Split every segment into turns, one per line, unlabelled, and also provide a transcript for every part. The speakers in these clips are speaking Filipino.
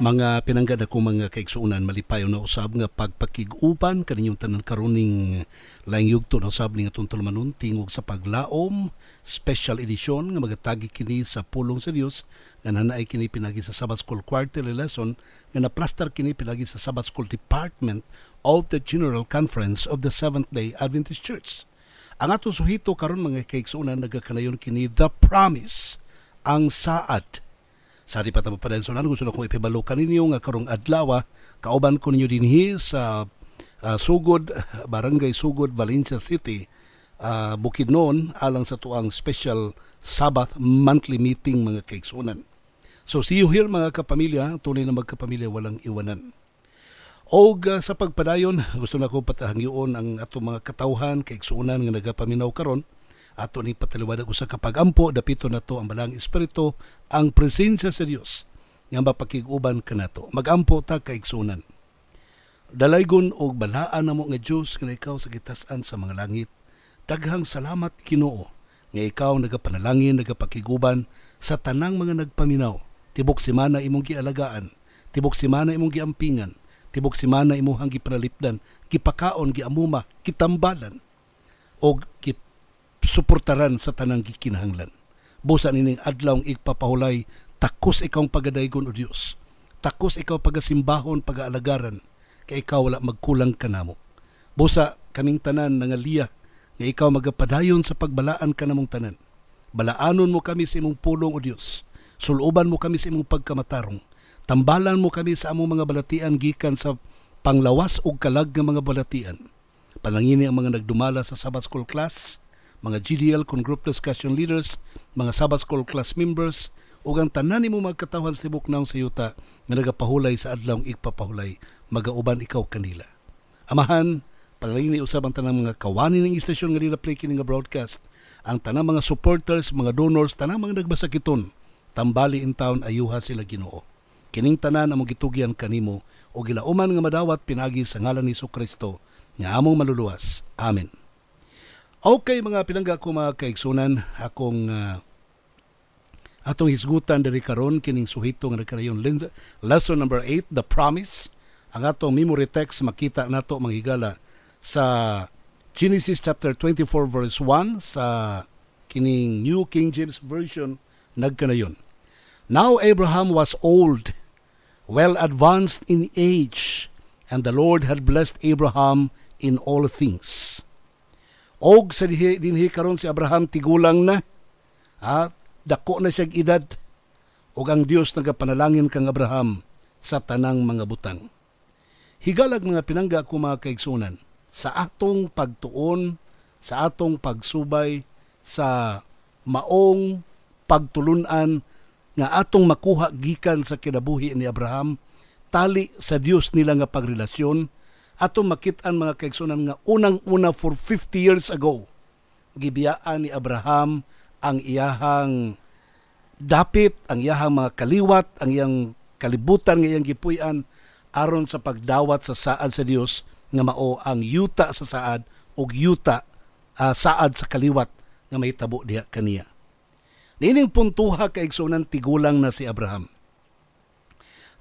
mga pinanggada ko mga kaiksuunan malipayo na usab nga pagpakiguban kaninyong tanan karuning laing yugto na usab ni atong tulumanon tingog sa paglaom special edition nga magatagi kini sa pulong sa serios nga nanaay kini pinagi sa Sabbath School Quarterly Lesson nga naplastar kini pinagi sa Sabbath School Department of the General Conference of the Seventh-day Adventist Church. Ang atong suhito karon mga kaiksuunan nagakanayon kini The Promise ang saat sa di patabo pa sonan, gusto na kong ipibalo kaninyo nga karong adlaw ah. kauban ko ninyo dinhi sa uh, Sugod, Barangay Sugod, Valencia City, uh, ah, Bukidnon alang sa tuang special Sabbath monthly meeting mga kaigsunan. So see you here mga kapamilya, tunay na magkapamilya walang iwanan. O uh, sa pagpadayon, gusto na ko patahangyoon ang ato mga katawhan, kaigsunan nga nagapaminaw karon Ato ni pataliwanag usa ka pagampo dapito na to ang balang espiritu ang presensya sa Dios nga mapakiguban kanato. Magampo ta ka igsunan. Dalaygon og balaan namo nga Dios nga ikaw sa gitas-an sa mga langit. Daghang salamat Ginoo nga ikaw nagapanalangin nagapakiguban sa tanang mga nagpaminaw. Tibok semana imong gialagaan, tibok semana imong giampingan, tibok semana imong gipanalipdan, gipakaon, giamuma, kitambalan og suportaran sa tanang gikinahanglan. Busa nining adlaw igpapahulay, takos ikaw pagadaygon o Dios. Takos ikaw pagasimbahon, pagaalagaran, kay ikaw wala magkulang kanamo. Busa kaming tanan nangaliya nga ikaw magapadayon sa pagbalaan kanamong tanan. Balaanon mo kami sa imong pulong o Dios. Suluban mo kami sa imong pagkamatarong. Tambalan mo kami sa among mga balatian gikan sa panglawas og kalag nga mga balatian. Panangini ang mga nagdumala sa Sabbath School class, mga GDL kung group discussion leaders, mga Sabbath School class members, ug ang tanan nimo magkatawan sa tibok naong sa yuta nga nagapahulay sa adlawng igpapahulay magauban ikaw kanila amahan palaging usab ang tanang mga kawani ng istasyon nga nila play kining nga broadcast ang tanang mga supporters mga donors tanang mga nagbasakiton tambali in town ayuha sila Ginoo kining tanan ang gitugyan kanimo o gilauman nga madawat pinagi sa ngalan ni Kristo nga among maluluwas amen Okay mga pinangga ko mga kaigsunan, akong uh, atong isgutan diri karon kining suhito nga nagkarayon lesson number 8 the promise ang atong memory text makita nato manghigala sa Genesis chapter 24 verse 1 sa kining New King James version nagkanayon Now Abraham was old well advanced in age and the Lord had blessed Abraham in all things og sa dinhi, dinhi karon si Abraham tigulang na ha dako na siyang edad og ang Dios nagapanalangin kang Abraham sa tanang mga butang higalag mga pinangga ko mga kaigsunan sa atong pagtuon sa atong pagsubay sa maong pagtulunan nga atong makuha gikan sa kinabuhi ni Abraham tali sa Dios nila nga pagrelasyon ato makitaan mga kaigsunan nga unang-una for 50 years ago gibiyaan ni Abraham ang iyahang dapit ang iyahang mga kaliwat ang iyang kalibutan nga iyang gipuy-an aron sa pagdawat sa saad sa Dios nga mao ang yuta sa saad og yuta uh, saad sa kaliwat nga mahitabo diha kaniya nining puntuha kaigsunan tigulang na si Abraham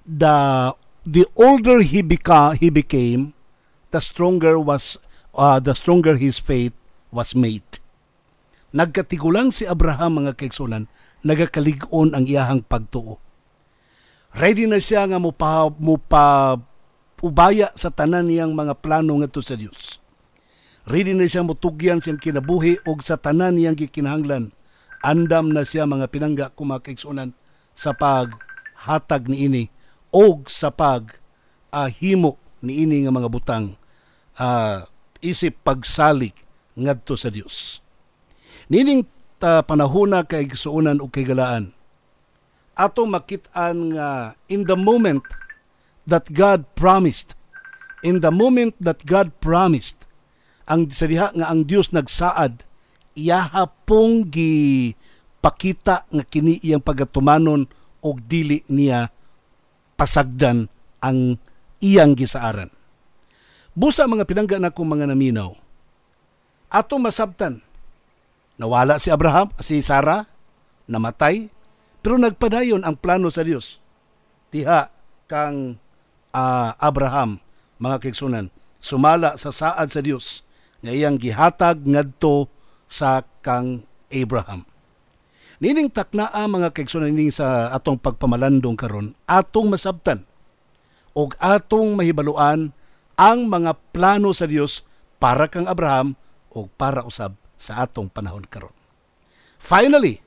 the the older he beca- he became the stronger was uh, the stronger his faith was made. Nagkatigulang si Abraham mga kaigsunan, nagakaligon ang iyahang pagtuo. Ready na siya nga mupa, mupa ubaya sa tanan niyang mga plano ngadto sa Dios. Ready na siya mutugyan siyang kinabuhi og sa tanan niyang gikinahanglan. Andam na siya mga pinangga kumakaigsunan sa pag hatag ni ini og sa pag ahimo ni ini nga mga butang uh, isip pagsalik ngadto sa Dios. Nining ta panahuna kay gisuunan og galaan. Ato makit nga in the moment that God promised, in the moment that God promised, ang sa diha nga ang Dios nagsaad iyahapong gi pakita nga kini iyang pagatumanon og dili niya pasagdan ang iyang gisaaran. Busa mga pinangga na kong mga naminaw. Ato masabtan. Nawala si Abraham, si Sarah, namatay, pero nagpadayon ang plano sa Diyos. Tiha kang uh, Abraham, mga kiksunan, sumala sa saad sa Diyos nga iyang gihatag ngadto sa kang Abraham. Nining taknaa mga keksunan nining sa atong pagpamalandong karon, atong masabtan og atong mahibaluan ang mga plano sa Dios para kang Abraham o para usab sa atong panahon karon. Finally,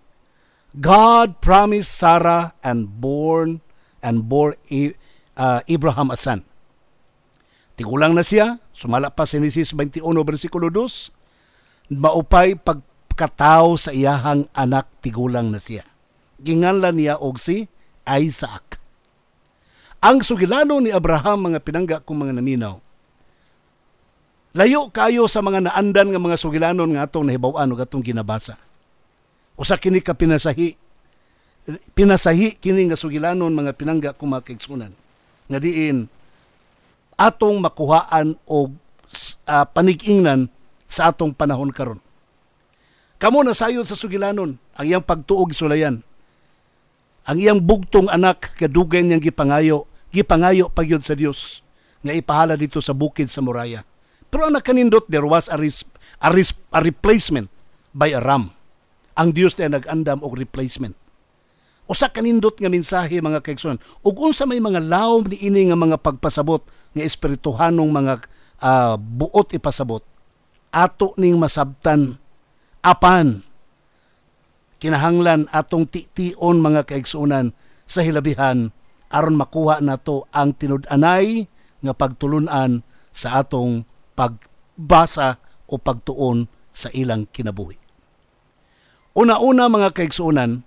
God promised Sarah and born and bore uh, Abraham a son. Tigulang na siya, sumala pa sa Genesis 21 versikulo 2, maupay pagkatao sa iyahang anak tigulang na siya. Ginganlan niya og si Isaac. Ang sugilano ni Abraham mga pinangga kong mga naminaw, Layo kayo sa mga naandan nga mga sugilanon nga atong nahibaw-an o atong ginabasa. Usa kini ka pinasahi. Pinasahi kini nga sugilanon mga pinangga kumakigskunan. Nga diin atong makuhaan o uh, panigingnan sa atong panahon karon. Kamo na sayon sa sugilanon ang iyang pagtuog sulayan. Ang iyang bugtong anak kadugay niyang gipangayo, gipangayo pagyod sa Dios nga ipahala dito sa bukid sa Moraya. Pero ang nakanindot, there was a, res, a, res, a replacement by a ram. Ang Dios tayo nag-andam og replacement. Usa kanindot nga mensahe mga kaigsunan. Ug unsa may mga lawom ni ini nga mga pagpasabot nga espirituhanong mga uh, buot ipasabot. Ato ning masabtan apan kinahanglan atong tition mga kaigsunan sa hilabihan aron makuha nato ang tinud-anay nga pagtulunan sa atong pagbasa o pagtuon sa ilang kinabuhi. Una-una mga kaigsuunan,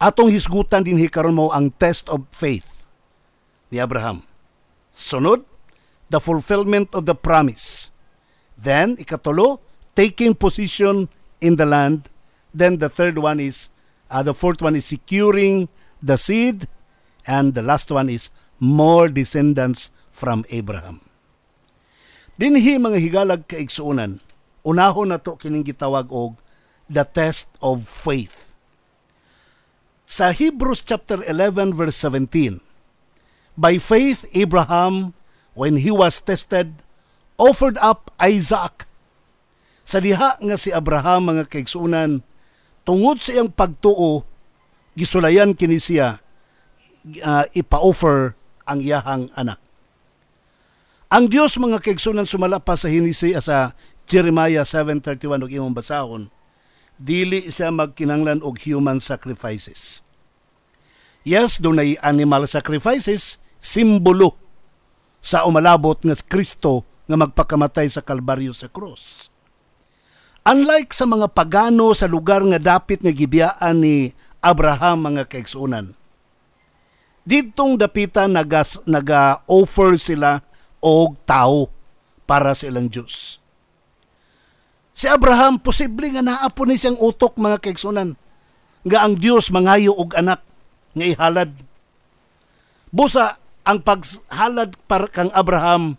atong hisgutan din hikaron mo ang test of faith ni Abraham. Sunod, the fulfillment of the promise. Then, ikatulo, taking position in the land. Then the third one is, uh, the fourth one is securing the seed. And the last one is more descendants from Abraham. Dinhi mga higalag kaigsuunan, unahon na to kining gitawag og the test of faith. Sa Hebrews chapter 11 verse 17, By faith Abraham, when he was tested, offered up Isaac. Sa diha nga si Abraham mga kaigsuunan, tungod sa iyang pagtuo, gisulayan kini siya uh, ipa-offer ang iyahang anak. Ang Dios mga kaigsunan sumala pa sa hinisi ah, sa Jeremiah 7:31 ug imong basahon, dili siya magkinanglan og human sacrifices. Yes, dunay animal sacrifices, simbolo sa umalabot nga Kristo nga magpakamatay sa Kalbaryo sa cross. Unlike sa mga pagano sa lugar nga dapit nga gibiyaan ni Abraham mga kaigsunan, didtong dapitan naga, naga-offer sila og tao para sa ilang Diyos. Si Abraham, posible nga naapon ni siyang utok mga kaigsunan, nga ang Diyos mangayo og anak nga ihalad. Busa ang paghalad para kang Abraham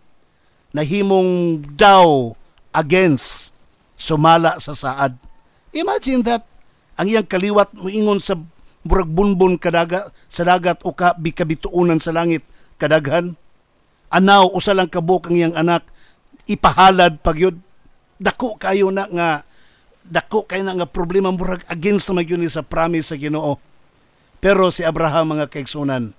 na himong daw against sumala sa saad. Imagine that ang iyang kaliwat moingon sa burag bunbon kadaga sa dagat o ka bikabituunan sa langit kadaghan anaw usa lang kabuk ang iyang anak ipahalad pagyud dako kayo na nga dako kayo na nga problema murag against naman yun sa promise sa Ginoo pero si Abraham mga kaigsunan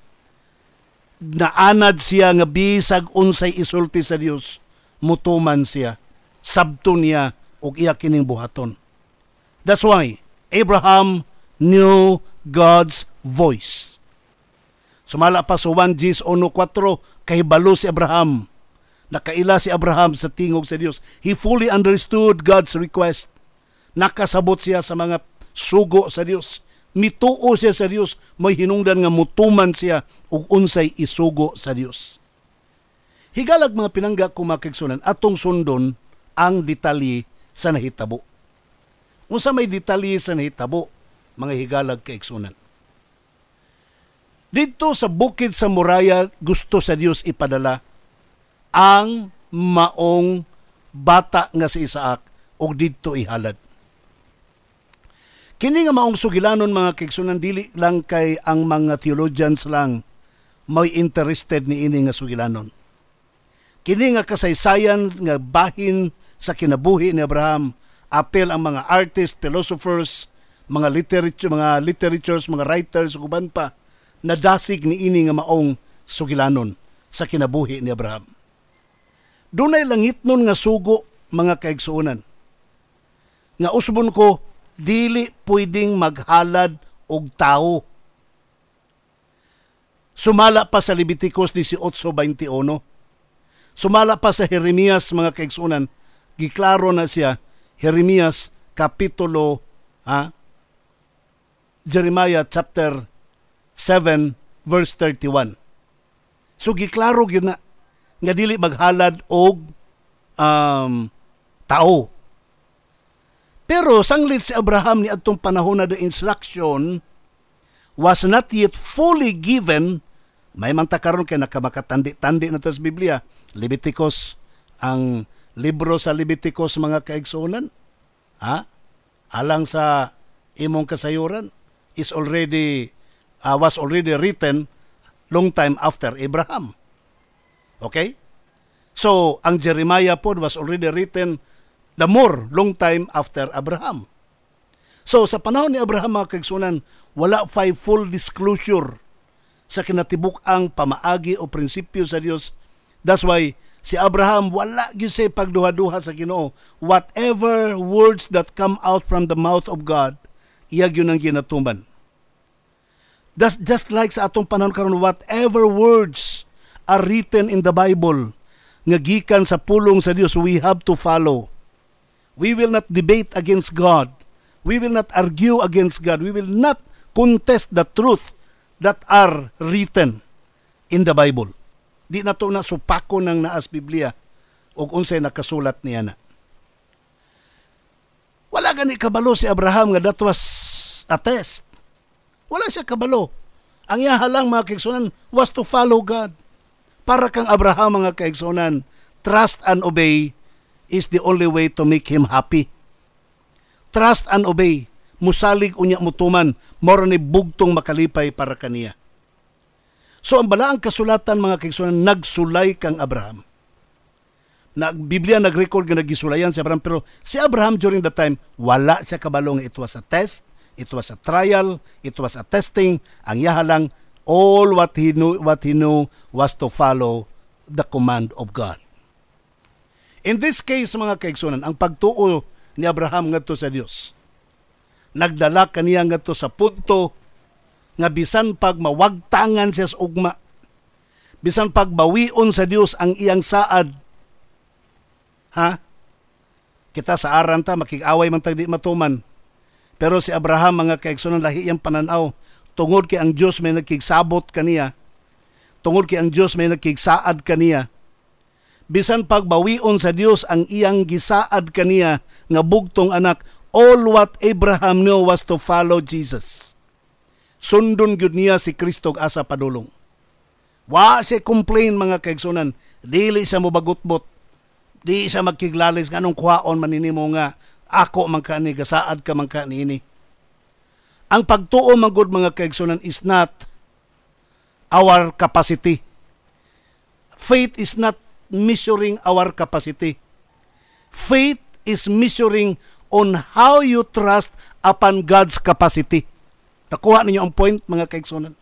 naanad siya nga bisag unsay isulti sa Dios mutuman siya sabto niya og iya kining buhaton that's why Abraham knew God's voice Sumala pa sa 1 Gs 1.4, kahibalo si Abraham. Nakaila si Abraham sa tingog sa Dios. He fully understood God's request. Nakasabot siya sa mga sugo sa Dios. Mituo siya sa Dios, may hinungdan nga mutuman siya og unsay isugo sa Dios. Higalag mga pinangga kumakigsunan atong sundon ang detalye sa nahitabo. Unsa may detalye sa nahitabo, mga higalag kaigsunan. Dito sa bukid sa Muraya, gusto sa Dios ipadala ang maong bata nga si Isaac og didto ihalad. Kini nga maong sugilanon mga kaigsunan dili lang kay ang mga theologians lang may interested ni ini nga sugilanon. Kini nga kasaysayan nga bahin sa kinabuhi ni Abraham apel ang mga artists, philosophers, mga literature, mga literatures, mga writers uban pa nadasig ni ini nga maong sugilanon sa kinabuhi ni Abraham. Dunay langit nun nga sugo mga kaigsuonan. Nga usbon ko, dili pwedeng maghalad og tao. Sumala pa sa Leviticus 18.21. Sumala pa sa Jeremias mga kaigsunan. Giklaro na siya, Jeremias Kapitulo ha? Jeremiah chapter 7 verse 31. So giklaro gyud na nga dili maghalad og um, tao. Pero sanglit si Abraham ni atong panahon na the instruction was not yet fully given may man ta karon kay nakamakatandi-tandi na sa Biblia Leviticus ang libro sa Leviticus mga kaigsoonan ha alang sa imong kasayuran is already uh, was already written long time after Abraham. Okay? So, ang Jeremiah po was already written the more long time after Abraham. So, sa panahon ni Abraham mga kagsunan, wala five full disclosure sa kinatibuk ang pamaagi o prinsipyo sa Dios. That's why si Abraham wala gyud say pagduha-duha sa Ginoo. Whatever words that come out from the mouth of God, iya gyud ang ginatuman. That's just like sa atong panahon karon whatever words are written in the Bible nga gikan sa pulong sa Dios we have to follow. We will not debate against God. We will not argue against God. We will not contest the truth that are written in the Bible. Di na to na supako ng naas Biblia o unsay nakasulat niya na. Wala gani kabalo si Abraham nga that was a test. Wala siya kabalo. Ang iyaha lang mga kaigsunan was to follow God. Para kang Abraham mga kaigsunan, trust and obey is the only way to make him happy. Trust and obey. Musalig unya mutuman, moro ni bugtong makalipay para kaniya. So ang balaang kasulatan mga kaigsunan, nagsulay kang Abraham. Na Biblia nag-record nga nagisulayan si Abraham pero si Abraham during the time wala siya kabalo nga it was a test It was a trial. It was a testing. Ang lang all what he knew, what he knew was to follow the command of God. In this case, mga kaigsoonan, ang pagtuo ni Abraham ngadto sa Dios nagdala kaniya ngadto sa punto nga bisan pag mawagtangan siya sa ugma bisan pag bawion sa Dios ang iyang saad ha kita sa aranta ta makig-away man tagdi matuman pero si Abraham, mga kaigsunan, lahi ang pananaw. Tungod kay ang Diyos may nagkigsabot kaniya. Tungod kay ang Diyos may nagkigsaad kaniya. Bisan pagbawion sa Dios ang iyang gisaad kaniya nga bugtong anak, all what Abraham knew was to follow Jesus. Sundon gyud niya si Kristo asa padulong. Wa si complain mga kaigsunan, dili sa mobagutbot. Di siya magkiglalis nganong kuhaon nimo nga ako man ka ni, gasaad ka man ka ini. Ang pagtuo magud mga kaigsunan is not our capacity. Faith is not measuring our capacity. Faith is measuring on how you trust upon God's capacity. Nakuha ninyo ang point mga kaigsunan.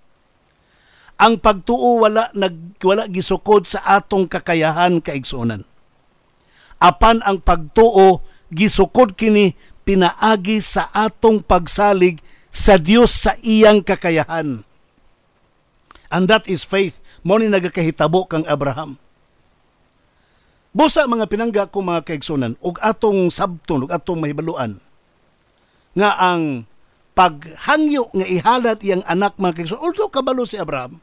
Ang pagtuo wala nag wala gisukod sa atong kakayahan kaigsunan. Apan ang pagtuo gisukod kini pinaagi sa atong pagsalig sa Dios sa iyang kakayahan. And that is faith. Mao ni nagakahitabo kang Abraham. Busa mga pinangga ko mga kaigsunan ug atong sabton ug atong mahibaluan nga ang paghangyo nga ihalad iyang anak mga kaigsunan although kabalo si Abraham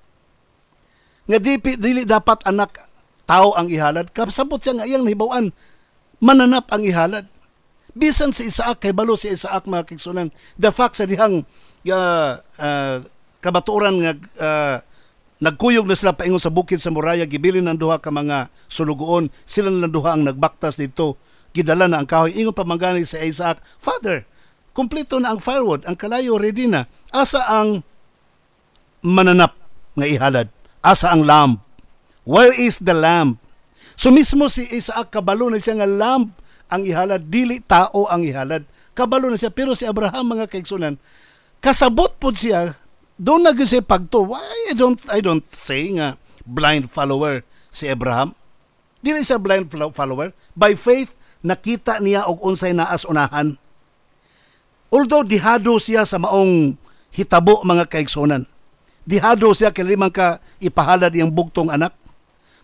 nga dili dapat anak tao ang ihalad kasabot siya nga iyang nahibawan mananap ang ihalad. Bisan si Isaac, kay balo si Isaac mga kiksunan, the fact sa dihang uh, uh, kabaturan nga uh, nagkuyog na sila paingon sa bukid sa Moraya, gibilin ng duha ka mga sulugoon, sila na duha ang nagbaktas dito, gidala na ang kahoy. Ingon pamanggani sa si Isaac, Father, kumpleto na ang firewood, ang kalayo ready na. Asa ang mananap nga ihalad? Asa ang lamb, Where is the lamb So mismo si Isaac kabalo na siya nga lamp ang ihalad, dili tao ang ihalad. Kabalo na siya pero si Abraham mga kaigsoonan kasabot pud siya doon na siya pagto. I don't I don't say nga blind follower si Abraham. Dili siya blind follower. By faith nakita niya og unsay naas unahan. Although dihado siya sa maong hitabo mga kaigsoonan. Dihado siya kay limang ka ipahalad iyang bugtong anak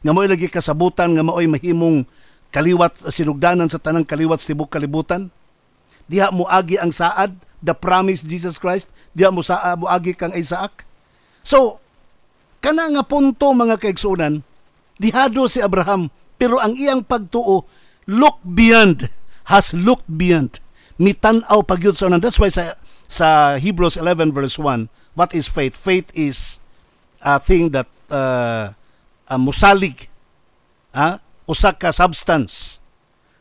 nga mo'y lagi kasabutan nga mo'y mahimong kaliwat uh, sinugdanan sa tanang kaliwat sa tibok kalibutan diha mo agi ang saad the promise Jesus Christ diha mo sa mo agi kang Isaac so kana nga punto mga kaigsunan dihado si Abraham pero ang iyang pagtuo look beyond has looked beyond ni tan-aw pagyud sa unan that's why sa sa Hebrews 11 verse 1 what is faith faith is a thing that uh, uh, musalig ha ah, usa ka substance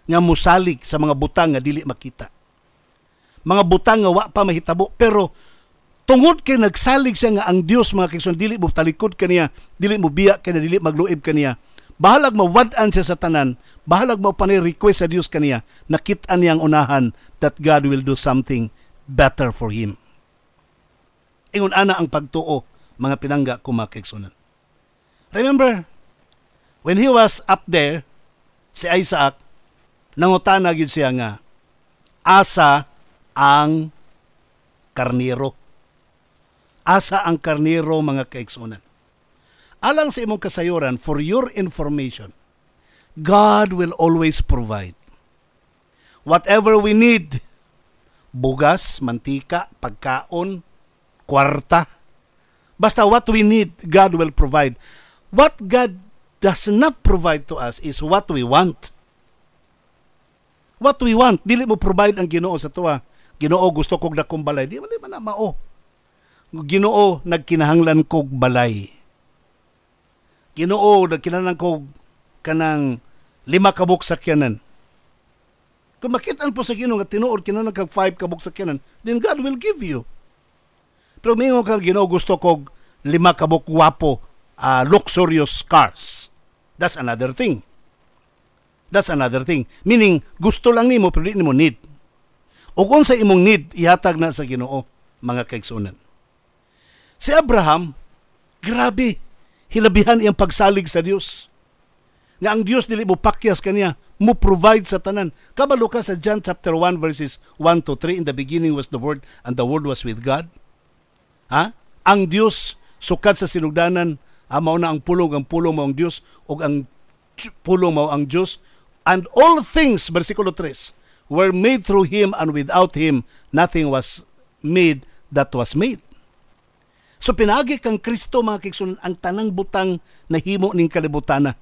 nga musalig sa mga butang nga dili makita mga butang nga wa pa mahitabo pero tungod kay nagsalig siya nga ang Dios mga kaigsoonan dili mo talikod kaniya dili mo biya kaniya dili magluib kaniya bahalag mawad-an siya sa tanan bahalag mo panay request sa Dios kaniya nakit-an niya ang unahan that God will do something better for him ingon ana ang pagtuo mga pinangga kumakigsunan Remember, when he was up there, si Isaac, nangutana gyud siya nga, asa ang karniro. Asa ang karniro mga kaigsunan. Alang sa imong kasayuran, for your information, God will always provide. Whatever we need, bugas, mantika, pagkaon, kwarta, basta what we need, God will provide What God does not provide to us is what we want. What we want, dili mo provide ang Ginoo sa tuwa. Ginoo gusto kog nakumbalay. balay, di man na mao. Ginoo nagkinahanglan kog balay. Ginoo nagkinahanglan kog kanang lima kabuk sakyanan. Kung makitaan po sa Ginoo nga tinuod kinahanglan kag five kabuk sakyanan, then God will give you. Pero mingon ka Ginoo gusto kog lima kabuk wapo uh, luxurious cars. That's another thing. That's another thing. Meaning, gusto lang nimo pero di nimo need. O Ug unsa imong need, ihatag na sa Ginoo mga kaigsunan. Si Abraham, grabe, hilabihan iyang pagsalig sa Dios. Nga ang Dios dili mo pakyas kaniya, mo provide sa tanan. Kabalo ka sa John chapter 1 verses 1 to 3, in the beginning was the word and the word was with God. Ha? Ang Dios sukad sa sinugdanan, Amaw na ang pulong, ang pulong mao ang Dios ug ang pulong mao ang Dios and all things bersikulo 3 were made through him and without him nothing was made that was made. So pinagi kang Kristo mga kiksun ang tanang butang na himo ning kalibutana.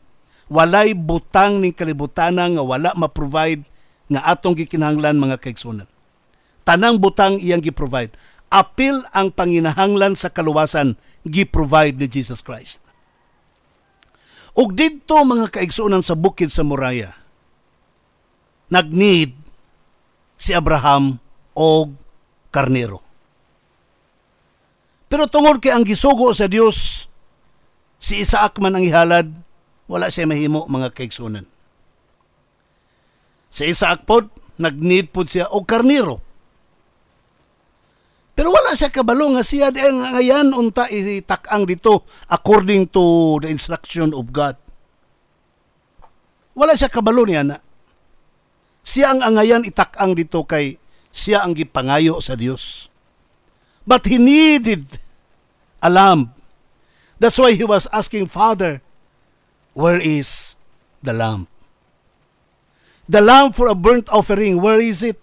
Walay butang ning kalibutana nga wala ma-provide nga atong gikinahanglan mga kaigsoonan Tanang butang iyang gi-provide apil ang panginahanglan sa kaluwasan gi-provide ni Jesus Christ. Ug didto mga kaigsuonan sa bukid sa Moraya, nagneed si Abraham og karnero. Pero tungod kay ang gisugo sa Dios si Isaac man ang ihalad, wala siya mahimo mga kaigsunan. Si Isaac pod nagneed pod siya og karnero pero wala siya kabalo nga siya ang ngayon unta itakang dito according to the instruction of God. Wala siya kabalo niya na. Siya ang angayan itakang dito kay siya ang gipangayo sa Dios. But he needed a lamb. That's why he was asking, Father, where is the lamb? The lamb for a burnt offering, where is it?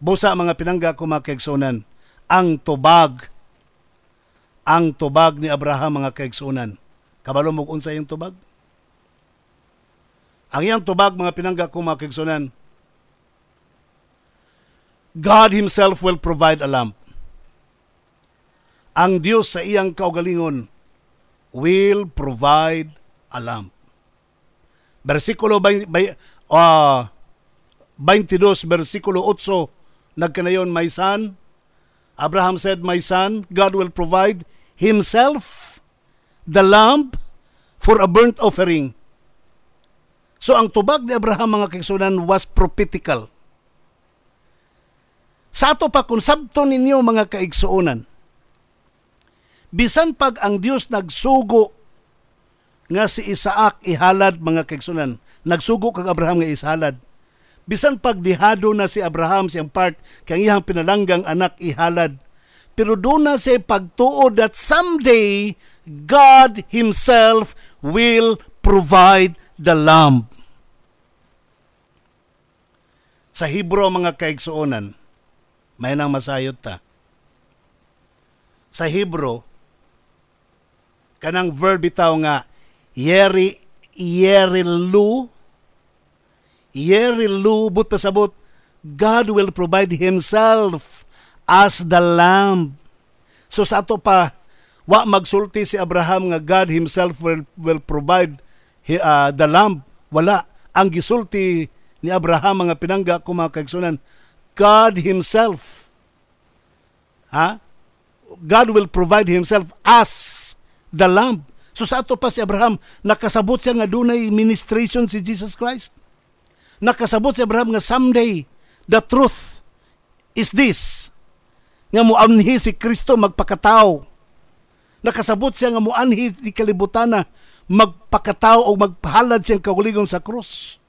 busa mga pinangga kumakegsunan ang tubag ang tubag ni Abraham mga kaigsunan kabalo mo unsa yung tubag ang iyang tubag mga pinangga kumakegsunan God himself will provide a lamp ang Dios sa iyang kaugalingon will provide a lamp versikulo 22 ah, versikulo 8 nagkanayon my son. Abraham said, my son, God will provide himself the lamb for a burnt offering. So ang tubag ni Abraham mga kaigsoonan was prophetical. Sa ato pa kung sabto ninyo mga kaigsoonan, bisan pag ang Dios nagsugo nga si Isaac ihalad mga kaigsoonan, nagsugo kag Abraham nga ihalad bisan pagdihado na si Abraham siyang part kang iyang pinalanggang anak ihalad. Pero doon na siya pagtuo that someday God Himself will provide the lamb. Sa Hebro mga kaigsuonan, may nang masayot ta. Sa Hebro, kanang verb bitaw nga yeri yerilu Yeri lubot pasabot, God will provide Himself as the lamb. So sa ato pa, wa magsulti si Abraham nga God Himself will, will provide uh, the lamb. Wala. Ang gisulti ni Abraham mga pinangga ko mga kaigsunan, God Himself. Ha? God will provide Himself as the lamb. So sa ato pa si Abraham, nakasabot siya nga dunay ministration si Jesus Christ nakasabot si Abraham nga someday the truth is this nga muanhi si Kristo magpakatao nakasabot siya nga muanhi ni kalibutana magpakatao o magpahalad siyang kauligon sa krus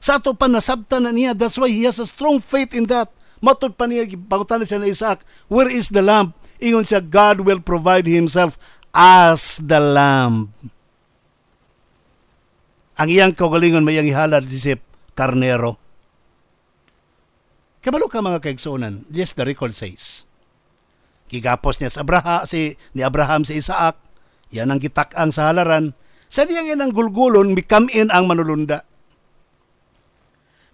sa ato pa nasabta na niya that's why he has a strong faith in that matod pa niya pangutan siya na Isaac where is the lamb ingon siya God will provide himself as the lamb ang iyang kaugalingon may iyang ihalad isip karnero. Kabalo ka mga kaigsunan, yes the record says. Gigapos niya sa Abraha, si, ni Abraham si Isaac, yan ang gitakang sa halaran, sa diyang inang gulgulon, come in ang manulunda.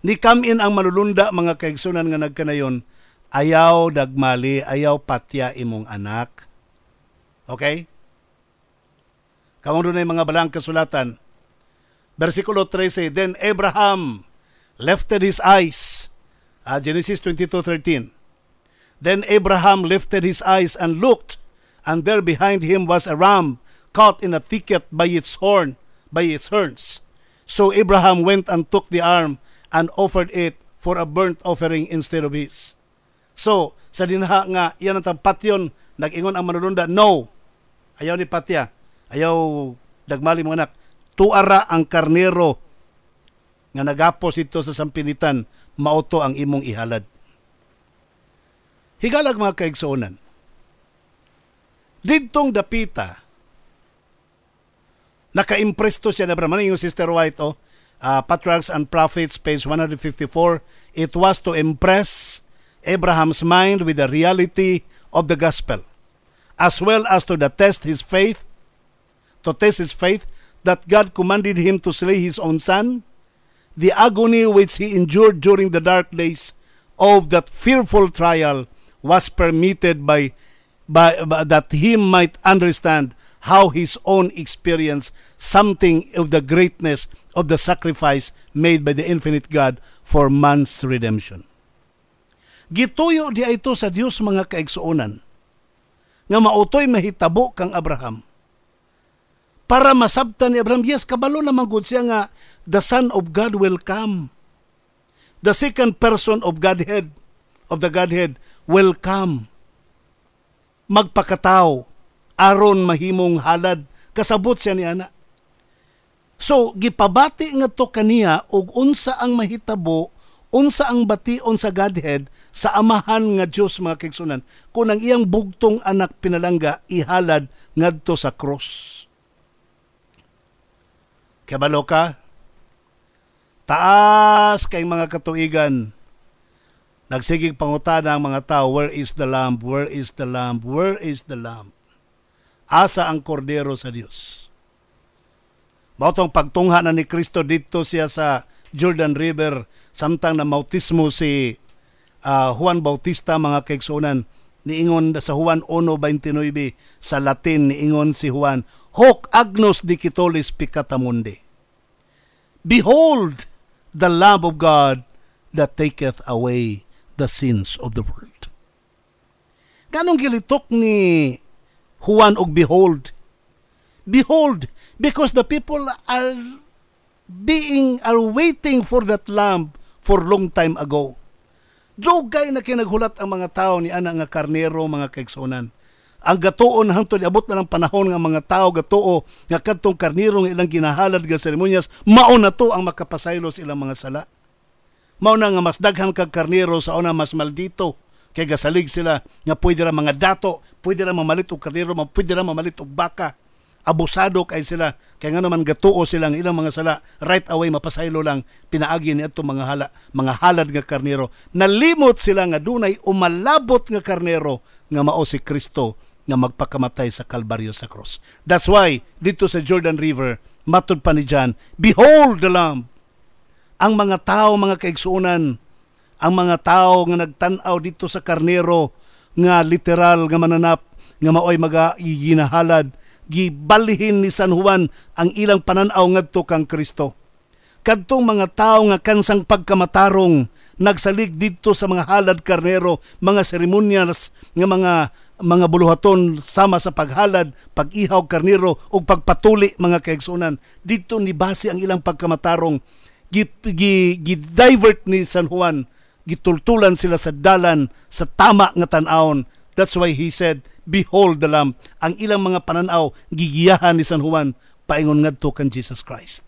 Ni come in ang manulunda mga kaigsunan nga nagkanayon, ayaw dagmali, ayaw patya imong anak. Okay? Kamang doon mga balang kasulatan. Versikulo 13, Then Abraham lifted his eyes. Uh, Genesis 22:13. Then Abraham lifted his eyes and looked, and there behind him was a ram caught in a thicket by its horn, by its horns. So Abraham went and took the arm and offered it for a burnt offering instead of his. So, sa dinha nga, iyan ang patyon, nag-ingon ang manununda, no, ayaw ni patya, ayaw dagmali mo anak, tuara ang karnero nga nagapos ito sa sampilitan, mauto ang imong ihalad. Higalag mga kaigsuonan, didtong dapita, nakaimpresto siya na Brahman, ano yung Sister White, oh, uh, Patriarchs and Prophets, page 154, it was to impress Abraham's mind with the reality of the gospel, as well as to the test his faith, to test his faith that God commanded him to slay his own son, the agony which he endured during the dark days of that fearful trial was permitted by, by, by that he might understand how his own experience something of the greatness of the sacrifice made by the infinite God for man's redemption. Gituyo di ito sa Dios mga kaigsuonan nga mautoy mahitabo kang Abraham para masabtan ni Abraham. Yes, kabalo naman gud siya nga the Son of God will come. The second person of Godhead, of the Godhead, will come. Magpakataw, aron mahimong halad, kasabot siya ni ana. So, gipabati nga to kaniya og unsa ang mahitabo, unsa ang bation sa Godhead sa amahan nga Dios mga kigsunan. Kung ang iyang bugtong anak pinalangga ihalad ngadto sa cross. Kabalo ka? Taas kay mga katuigan. Nagsigig pangutana ang mga tao, Where is the lamb? Where is the lamb? Where is the lamb? Asa ang kordero sa Dios. Mautong pagtungha na ni Kristo dito siya sa Jordan River samtang na mautismo si uh, Juan Bautista mga kaigsunan niingon sa Juan 1:29 sa Latin niingon si Juan hoc agnos dicitolis picata mundi behold the lamb of God that taketh away the sins of the world ganong gilitok ni Juan og behold behold because the people are being are waiting for that lamb for long time ago Dugay na kinaghulat ang mga tao ni ana nga karnero mga kaigsunan. Ang gatuon hangtod abot na lang panahon nga mga tao gatuo nga kadtong karnero nga ilang ginahalad nga seremonyas mao na to ang makapasaylo sa ilang mga sala. Mao na nga mas daghan kag karnero sa una mas maldito kay gasalig sila nga pwede ra mga dato, pwede ra mamalit og karnero, pwede ra mamalit og baka abusado kay sila kay nga naman gatuo silang ilang mga sala right away mapasaylo lang pinaagi ni adto mga hala mga halad nga karnero nalimot sila nga dunay umalabot nga karnero nga mao si Kristo nga magpakamatay sa kalbaryo sa cross that's why dito sa Jordan River matud pa ni John behold the lamb ang mga tao mga kaigsuonan ang mga tao nga nagtan-aw dito sa karnero nga literal nga mananap nga maoy maga gibalihin ni San Juan ang ilang pananaw ngadto kang Kristo. Kadtong mga tao nga kansang pagkamatarong nagsalig didto sa mga halad karnero, mga seremonyas nga mga mga buluhaton sama sa paghalad, pagihaw karnero ug pagpatuli mga kaigsunan. Didto ni base ang ilang pagkamatarong gi-divert gi, gidivert ni San Juan gitultulan sila sa dalan sa tama nga tan-aon That's why he said, Behold the Lamb. Ang ilang mga pananaw, gigiyahan ni San Juan, paingon nga to kan Jesus Christ.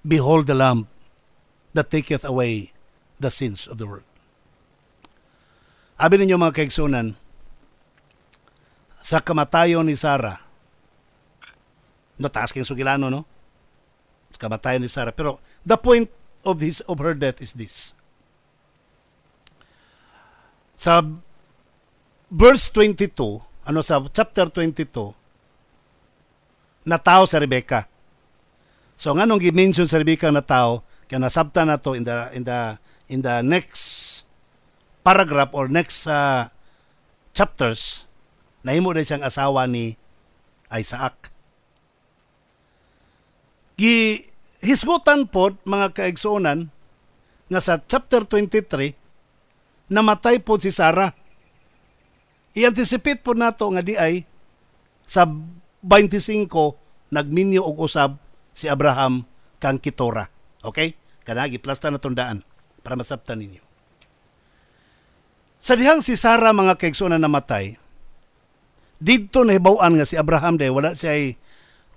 Behold the Lamb that taketh away the sins of the world. Abi ninyo mga kaigsunan, sa kamatayon ni Sarah, nataas kayong sugilano, no? Sa Kamatayon ni Sarah. Pero the point of, his, of her death is this sa verse 22, ano sa chapter 22, na tao sa Rebecca. So nga nung gi-mention sa Rebecca na tao, kaya nasabta na to in the, in the, in the next paragraph or next uh, chapters, nahimo na siyang asawa ni Isaac. Gi hisgutan po mga kaigsuonan nga sa chapter 23 namatay po si Sarah. I-anticipate po nato nga di ay sa 25 nagminyo og usab si Abraham kang Kitora. Okay? Kanagi plasta na tundaan para masabtan ninyo. Sa dihang si Sarah mga kaigsoon na namatay, dito nahibawan nga si Abraham dahil wala siya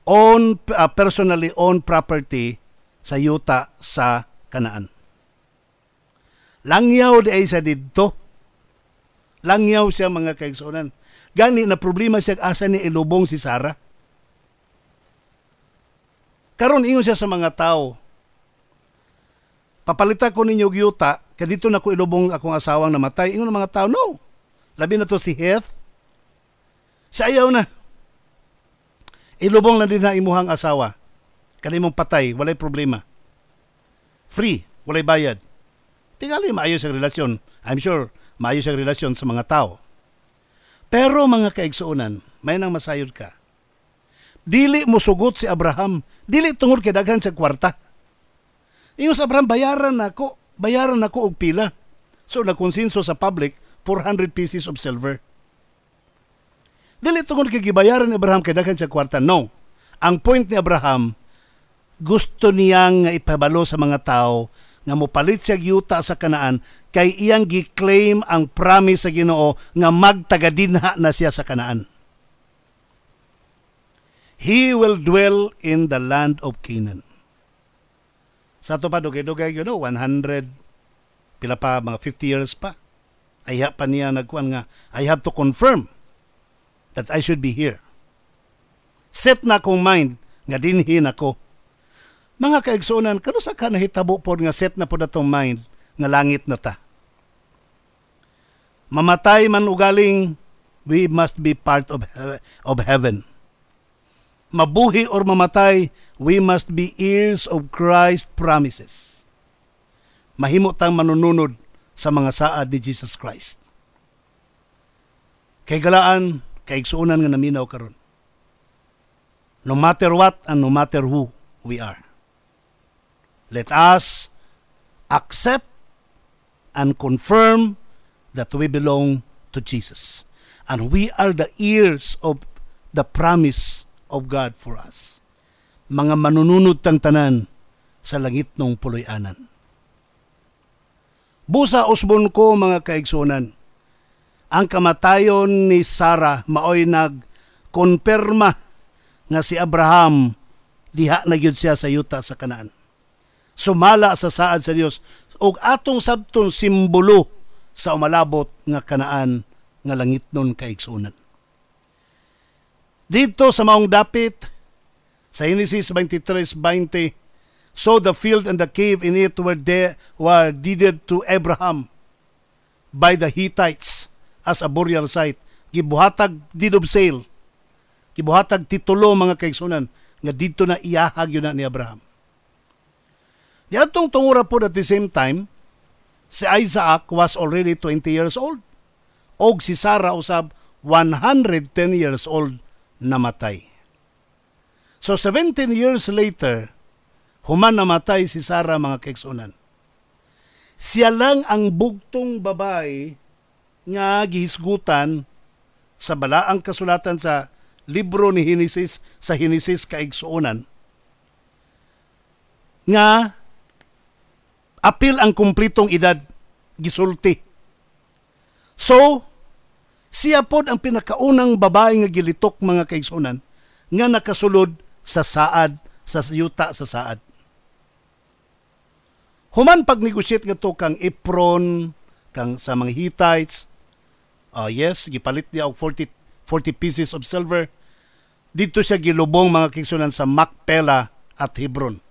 own, uh, personally own property sa yuta sa kanaan. Langyaw di ay sa didto. Langyaw siya mga kaigsunan. Gani na problema siya asa ni ilubong si Sarah. Karon ingon siya sa mga tao. Papalita ko ninyo giyuta, kadito na ko ilubong akong asawang namatay. Ingon ng mga tao, no. Labi na to si Heth. Siya ayaw na. Ilubong na din na imuhang asawa. Kanimong patay, walay problema. Free, walay bayad tingali maayos ang relasyon. I'm sure maayos ang relasyon sa mga tao. Pero mga kaigsuonan, may nang masayod ka. Dili mo sugot si Abraham, dili tungod kay daghan sa kwarta. Ingon sa Abraham, bayaran nako, bayaran nako og pila. So nakonsinso sa public, 400 pieces of silver. Dili tungod kay gibayaran ni Abraham kay daghan sa kwarta. No. Ang point ni Abraham, gusto niyang ipabalo sa mga tao nga mopalit siya yuta sa kanaan kay iyang giklaim ang promise sa Ginoo nga magtagadinha na siya sa kanaan. He will dwell in the land of Canaan. Sa ato pa dugay-dugay you know, 100 pila pa mga 50 years pa. Ayha pa niya nagkuan nga I have to confirm that I should be here. Set na akong mind nga dinhin ako mga kaigsunan, kano sa kanahitabo po nga set na po na mind nga langit na ta? Mamatay man ugaling, we must be part of, of heaven. Mabuhi or mamatay, we must be ears of Christ promises. Mahimo tang manununod sa mga saad ni Jesus Christ. Kay galaan, kaigsuunan nga naminaw karon. No matter what and no matter who we are. Let us accept and confirm that we belong to Jesus. And we are the ears of the promise of God for us. Mga manununod tang tanan sa langit ng puloyanan. Busa usbon ko mga kaigsunan. Ang kamatayon ni Sarah maoy nagkonperma nga si Abraham diha na gyud siya sa yuta sa Kanaan sumala sa saad sa Dios ug atong sabton simbolo sa umalabot nga kanaan nga langit nun kaigsunan. Dito sa maong dapit, sa Genesis 23:20, So the field and the cave in it were, de, were deeded to Abraham by the Hittites as a burial site. Gibuhatag deed of sale. Gibuhatag titulo mga kaigsunan nga dito na iyahag yun na ni Abraham. Di atong tungura po at the same time, si Isaac was already 20 years old. Og si Sarah usab 110 years old namatay. So 17 years later, human namatay si Sarah mga kaeksunan. Siya lang ang bugtong babae nga gihisgutan sa balaang kasulatan sa libro ni Hinisis sa Hinisis kaigsuonan nga apil ang kumplitong edad gisulti. So, siya pod ang pinakaunang babae nga gilitok mga kaigsunan nga nakasulod sa saad sa yuta sa saad. Human pag negotiate nga to kang Epron kang sa mga Hittites. Uh, yes, gipalit niya og 40 40 pieces of silver. Dito siya gilubong mga kaigsunan sa Macpela at Hebron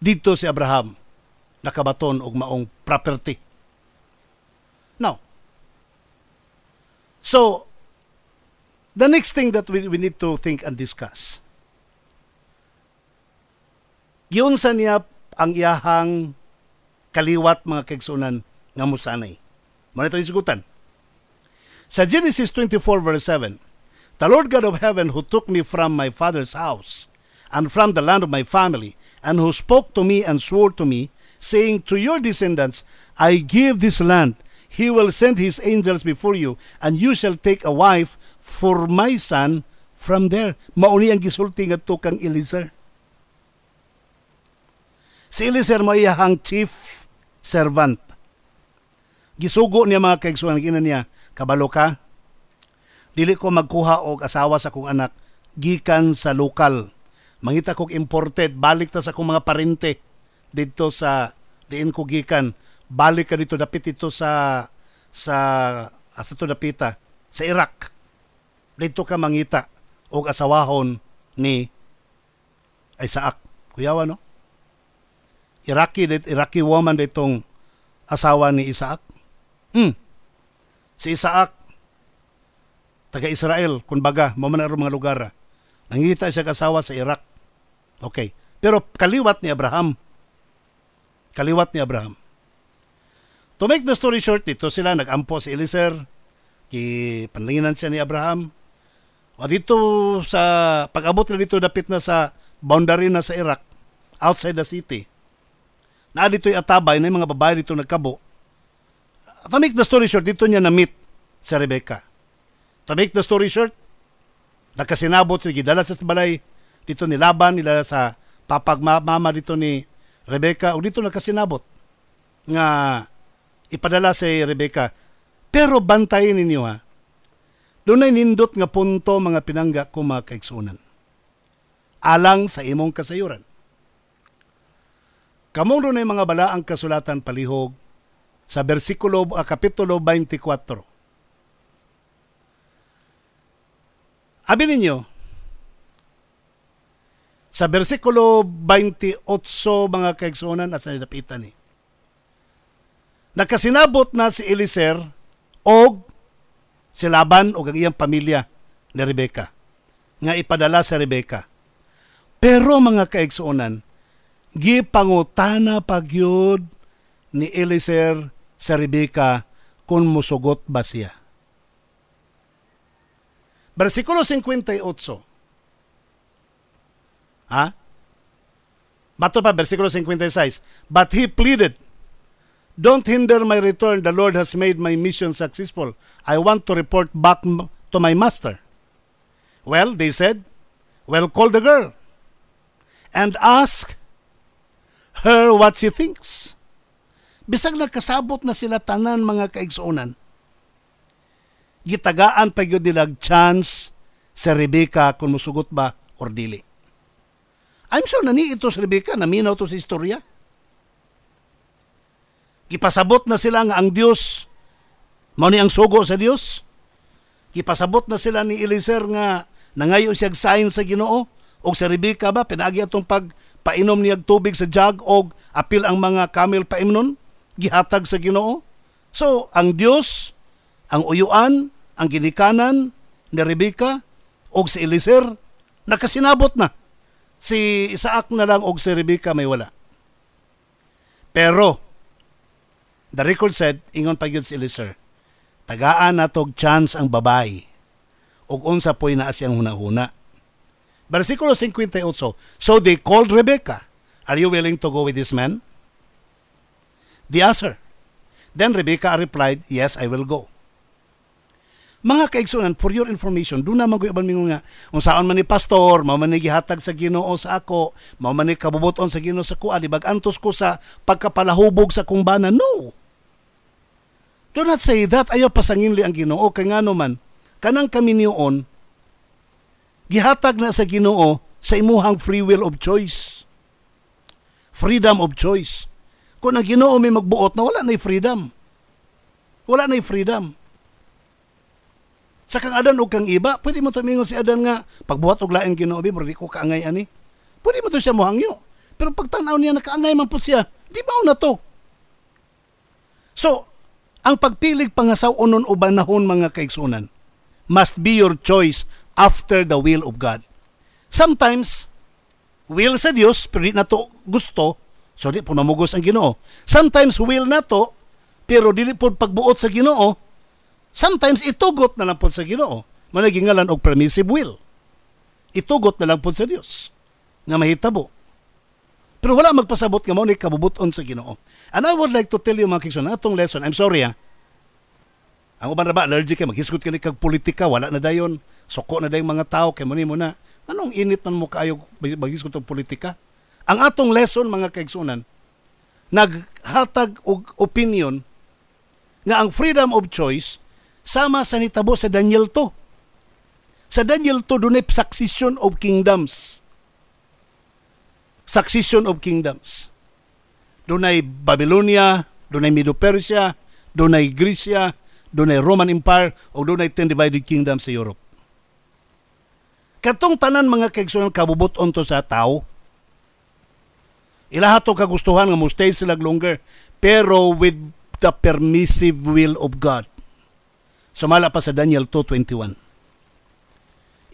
dito si Abraham nakabaton og maong property. Now, so the next thing that we, we need to think and discuss. Giyon sa niya ang iyahang kaliwat mga kaigsunan nga musanay. Manito isgutan. Sa Genesis 24 verse 7, The Lord God of heaven who took me from my father's house and from the land of my family and who spoke to me and swore to me, saying, To your descendants I give this land. He will send his angels before you, and you shall take a wife for my son from there. Mauni ang gisulting nga kang Eliezer. Si Eliezer mo iyahang chief servant. Gisugo niya mga kaigsuan ina niya, kabalo ka, dili ko magkuha og asawa sa kong anak, gikan sa lokal mangita kog imported balik ta sa akong mga parente dito sa diin ko gikan balik ka dito dapit dito sa sa asa to dapita sa Iraq dito ka mangita og asawahon ni Isaac kuyawa no Iraqi Iraqi woman ditong asawa ni Isaac hmm si Isaac taga Israel kunbaga mo man mga lugar Nangita siya kasawa sa Iraq. Okay. Pero kaliwat ni Abraham. Kaliwat ni Abraham. To make the story short, dito sila nag-ampo si Eliezer, ki panlinginan siya ni Abraham. O dito sa pag-abot na dito dapit na sa boundary na sa Iraq, outside the city. Na dito'y atabay na yung mga babae dito nagkabo. To make the story short, dito niya na-meet si Rebecca. To make the story short, Nagkasinabot sa gidala sa balay dito ni Laban, nila sa papagmama dito ni Rebecca o dito nagkasinabot nga ipadala si Rebecca. Pero bantayin ninyo ha. Doon ay nindot nga punto mga pinangga kung mga kaiksunan. Alang sa imong kasayuran. Kamong doon ay mga balaang kasulatan palihog sa versikulo uh, kapitulo 24 Abinin nyo, sa versikulo 28 mga kaigsunan at sa nilapitan ni. Eh. Nakasinabot na si Eliser o si Laban o ang iyang pamilya ni Rebecca nga ipadala sa Rebecca. Pero mga kaigsunan, gipangutana pagyod ni Eliser sa Rebecca kung musugot ba siya. Versículo 58. Ha? Bato pa, versículo 56. But he pleaded, Don't hinder my return. The Lord has made my mission successful. I want to report back to my master. Well, they said, Well, call the girl and ask her what she thinks. Bisag nagkasabot na sila tanan mga kaigsuonan, gitagaan pa yun nilag chance sa Rebecca kung musugot ba or dili. I'm sure nani ito si Rebecca, naminaw to sa istorya. Gipasabot na sila nga ang Dios mao ni ang sugo sa Dios. Gipasabot na sila ni Eliezer nga nangayo siya sign sa Ginoo og sa Rebecca ba pinaagi atong pagpainom niyag tubig sa jug og apil ang mga camel paimnon gihatag sa Ginoo. So ang Dios ang uyuan ang ginikanan ni Rebecca o si Elizer nakasinabot na. Si Isaac na lang o si Rebecca may wala. Pero, the record said, ingon pa yun si Elizer, tagaan natog chance ang babae ug unsa poy na siyang hunahuna. Versikulo 58, So they called Rebecca, Are you willing to go with this man? The answer. Then Rebecca replied, Yes, I will go. Mga kaigsoonan for your information, do na maguyaban mingo nga, kung saan man ni pastor, mao man gihatag sa ginoo sa ako, mao man ni kabubuton sa ginoo sa kuha, di antos ko sa pagkapalahubog sa kumbana. No! Do not say that. ayo pasanginli ang ginoo. kay nga naman, kanang kami niyoon, gihatag na sa ginoo sa imuhang free will of choice. Freedom of choice. Kung ang ginoo may magbuot na wala na'y freedom. Wala na'y freedom. Sa kang adan o kang iba, pwede mo tumingon si adan nga, pagbuhat og lain ginoobi, pero di ko kaangay ani. Pwede mo to siya muhangyo. Pero pagtanaw niya, nakaangay man po siya, di ba na to? So, ang pagpilig pangasaw unon o banahon mga kaigsunan must be your choice after the will of God. Sometimes, will sa Dios, pero di na to gusto, so di po namugos ang ginoo. Sometimes, will na to, pero dili po pagbuot sa ginoo, Sometimes itugot na lang po sa Ginoo, managingalan og permissive will. Itugot na lang po sa Dios nga mahitabo. Pero wala magpasabot nga mo ni kabubuton sa Ginoo. And I would like to tell you mga kikson, atong lesson, I'm sorry ha. Ah. Ang uban ra ba allergic kay maghisgot ka ni kag politika, wala na dayon. Suko na dayon mga tao kay mo mo na. Anong init man mo kayo maghisgot og politika? Ang atong lesson mga kaigsunan, naghatag og opinion nga ang freedom of choice sama sa nitabo sa Daniel 2. Sa Daniel 2, dunay succession of kingdoms. Succession of kingdoms. Dunay Babylonia, dunay Medo Persia, dunay Grisya, dunay Roman Empire, o dunay ten divided kingdoms sa Europe. Katong tanan mga kaigsunan kabubot to sa tao, ilaha to kagustuhan nga mustay sila longer, pero with the permissive will of God. Sumala pa sa Daniel 2.21.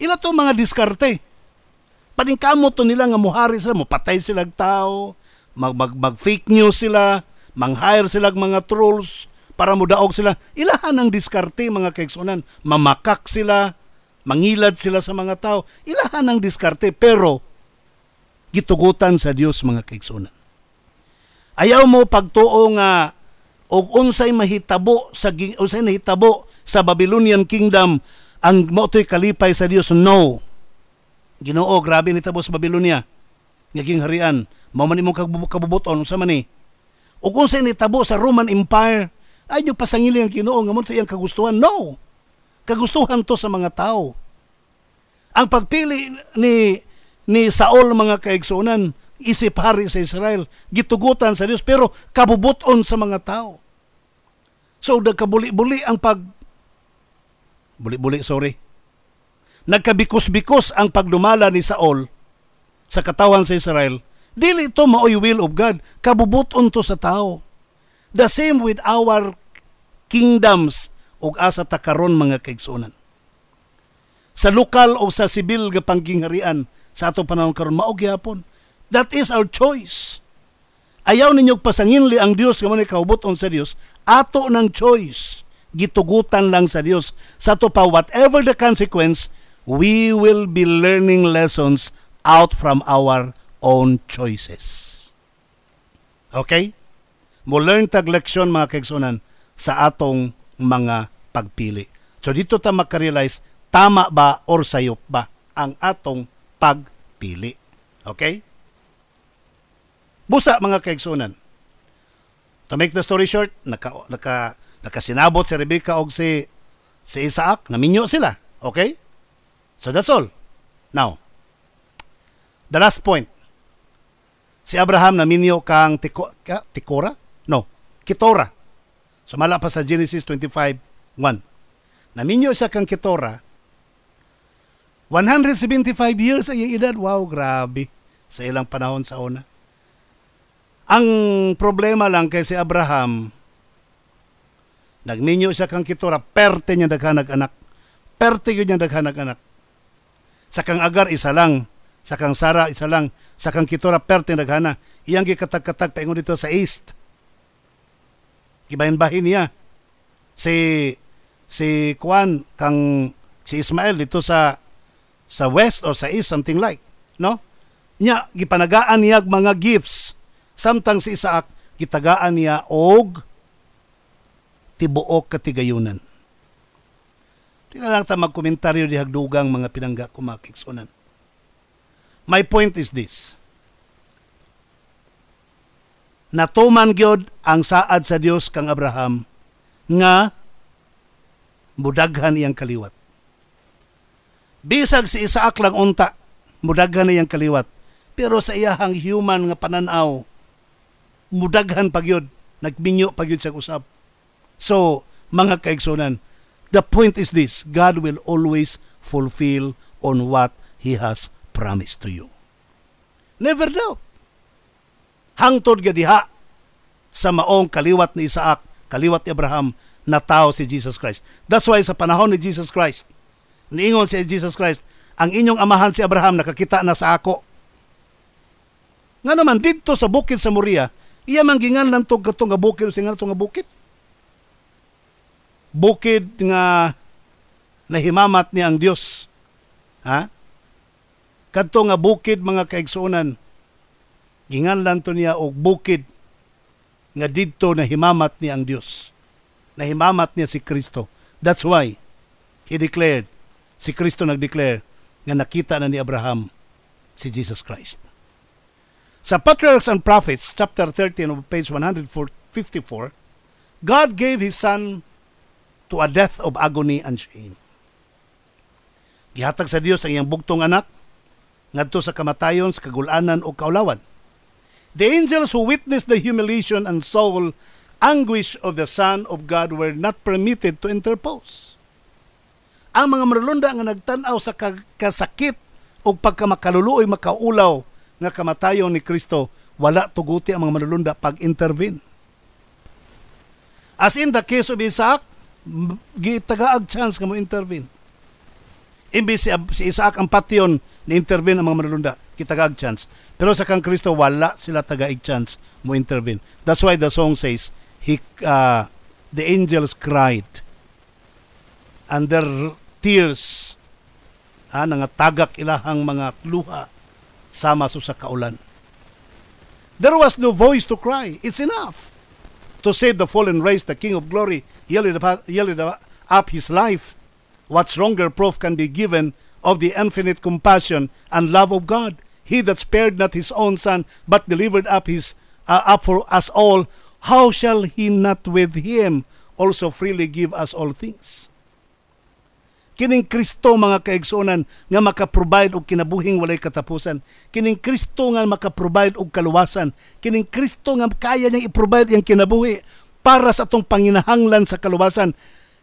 Ila to mga diskarte. Paningkamo to nila nga muhari sila, mupatay sila tao, mag, mag, mag fake news sila, mang-hire sila mga trolls para mudaog sila. Ilahan ang diskarte mga kaigsunan. Mamakak sila, mangilad sila sa mga tao. Ilahan ang diskarte pero gitugutan sa Dios mga kaigsunan. Ayaw mo pagtuo nga og unsay mahitabo sa unsay nahitabo sa Babylonian kingdom ang motoy kalipay sa Dios no Ginoo grabe ni tabos sa Babylonia naging harian mao man imong kabubuton sa man ni ug sa ni tabo sa Roman Empire ayo pasangili ang Ginoo nga mo iyang kagustuhan no kagustuhan to sa mga tao ang pagpili ni ni Saul mga kaigsoonan isip hari sa Israel gitugutan sa Dios pero kabubuton sa mga tao so dagkabuli-buli ang pag Buli-buli, sorry. Nagkabikos-bikos ang paglumala ni Saul sa katawan sa Israel. Dili ito maoy will of God. Kabubuton to sa tao. The same with our kingdoms o asa takaron mga kaigsunan. Sa lokal o sa sibil nga panggingharian sa ato panahon karon mao gyapon. That is our choice. Ayaw ninyo pasanginli ang Dios nga man kaubuton sa Dios, ato nang choice gitugutan lang sa Dios sa to pa whatever the consequence we will be learning lessons out from our own choices okay mo learn tag leksyon mga kaigsunan sa atong mga pagpili so dito ta makarealize tama ba or sayop ba ang atong pagpili okay busa mga kaigsunan To make the story short, naka, naka Nakasinabot si Rebecca og si si Isaac, naminyo sila. Okay? So that's all. Now, the last point. Si Abraham naminyo kang tiko, ka, Tikora? No, Kitora. so pa sa Genesis 25:1. Naminyo siya kang Kitora. 175 years ay edad. Wow, grabe. Sa ilang panahon sa una. Ang problema lang kay si Abraham, Nagninyo sa kang kitura, perte niya daghanag anak. Perte yun niya daghanag anak. Sa kang agar, isa lang. Sa kang sara, isa lang. Sa kang kitura, perte naghana. Iyang gikatag-katag paingon dito sa east. Gibahin-bahin niya. Si si Kwan kang si Ismael dito sa sa west or sa east something like no nya gipanagaan niya mga gifts samtang si Isaac gitagaan niya og ti buok kat Di na lang ta magkomentaryo di hagdugang mga pinangga kumakiksunan. My point is this. Natuman gyud ang saad sa Dios kang Abraham nga mudaghan iyang kaliwat. Bisag si Isaac lang unta, mudaghan iyang kaliwat. Pero sa iyahang human nga pananaw, mudaghan pagyod, nagminyo pagyod sa usap. So, mga kaigsunan, the point is this, God will always fulfill on what He has promised to you. Never doubt. Hangtod nga sa maong kaliwat ni Isaac, kaliwat ni Abraham, na tao si Jesus Christ. That's why sa panahon ni Jesus Christ, niingon si Jesus Christ, ang inyong amahan si Abraham nakakita na sa ako. Nga naman, dito sa bukid sa Moria, iya manggingan lang itong katong nga bukid, singan itong nga bukid bukid nga nahimamat ni ang Dios. Ha? Kadto nga bukid mga kaigsuonan. Ginganlan to niya og bukid nga didto nahimamat ni ang Dios. Nahimamat niya si Kristo. That's why he declared, si Kristo nagdeclare nga nakita na ni Abraham si Jesus Christ. Sa Patriarchs and Prophets, chapter 13 of page 154, God gave His Son to a death of agony and shame. Gihatag sa Dios ang iyang bugtong anak ngadto sa kamatayon sa kagulanan o kaulawan. The angels who witnessed the humiliation and soul anguish of the Son of God were not permitted to interpose. Ang mga marulunda nga nagtanaw sa kasakit o pagkamakaluluoy makaulaw nga kamatayon ni Kristo, wala tuguti ang mga marulunda pag-intervene. As in the case of Isaac, gitagaag chance nga mo intervene. Imbis si, si Isaac ang patyon ni intervene ang mga manulunda, kitagaag chance. Pero sa kang Kristo wala sila tagaig chance mo intervene. That's why the song says he uh, the angels cried and their tears ah, nangatagak ilahang mga luha sama so sa kaulan. There was no voice to cry. It's enough. to save the fallen race, the King of Glory yielded, yielded up his life. What stronger proof can be given of the infinite compassion and love of God? He that spared not his own son, but delivered up his uh, up for us all, how shall he not with him also freely give us all things? Kining Kristo mga kaigsuonan nga makaprovide og kinabuhing walay katapusan. Kining Kristo nga makaprovide og kaluwasan. Kining Kristo nga kaya niya i-provide ang kinabuhi para sa atong panginahanglan sa kaluwasan.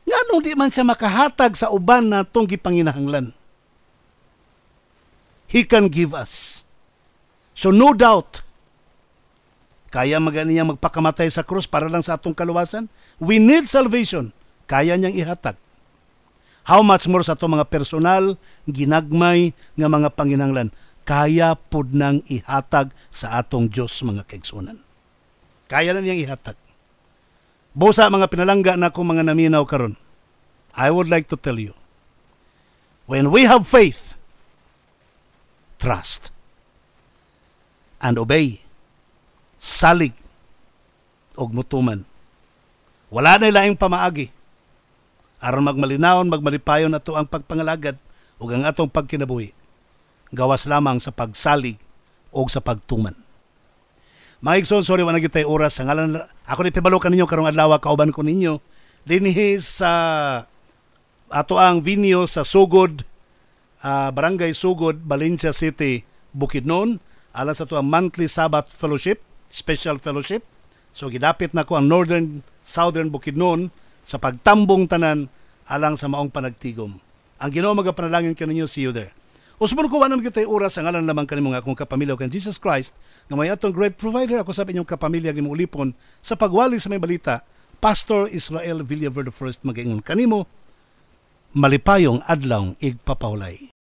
ngano di man siya makahatag sa uban na atong gipanginahanglan. He can give us. So no doubt, kaya magani niyang magpakamatay sa krus para lang sa atong kaluwasan? We need salvation. Kaya niyang ihatag. How much more sa to mga personal, ginagmay nga mga panginanglan, kaya pud nang ihatag sa atong Dios mga kaigsunan. Kaya na niyang ihatag. Busa mga pinalangga na ko mga naminaw karon. I would like to tell you, when we have faith, trust, and obey, salig, og mutuman. Wala na laing pamaagi aron magmalinawon magmalipayon ato ang pagpangalagad ug ang atong pagkinabuhi gawas lamang sa pagsalig o sa pagtuman. Mga sorry wala gitay oras sa ngalan ako ni pibalukan ninyo karong adlaw kauban ko ninyo dinhi sa uh, ato ang venue sa Sugod uh, Barangay Sugod, Valencia City, Bukidnon alas sa ang monthly Sabbath fellowship, special fellowship. So gidapit na ko ang Northern Southern Bukidnon sa pagtambong tanan alang sa maong panagtigom. Ang Ginoo magapanalangin kaninyo see you there. Usbon ko wanam kitay oras ang alam lamang kanimo nga akong kapamilya kan Jesus Christ nga may atong great provider ako sa inyong kapamilya nga ulipon sa pagwali sa may balita Pastor Israel Villaverde First magingon kanimo malipayong adlaw igpapawlay.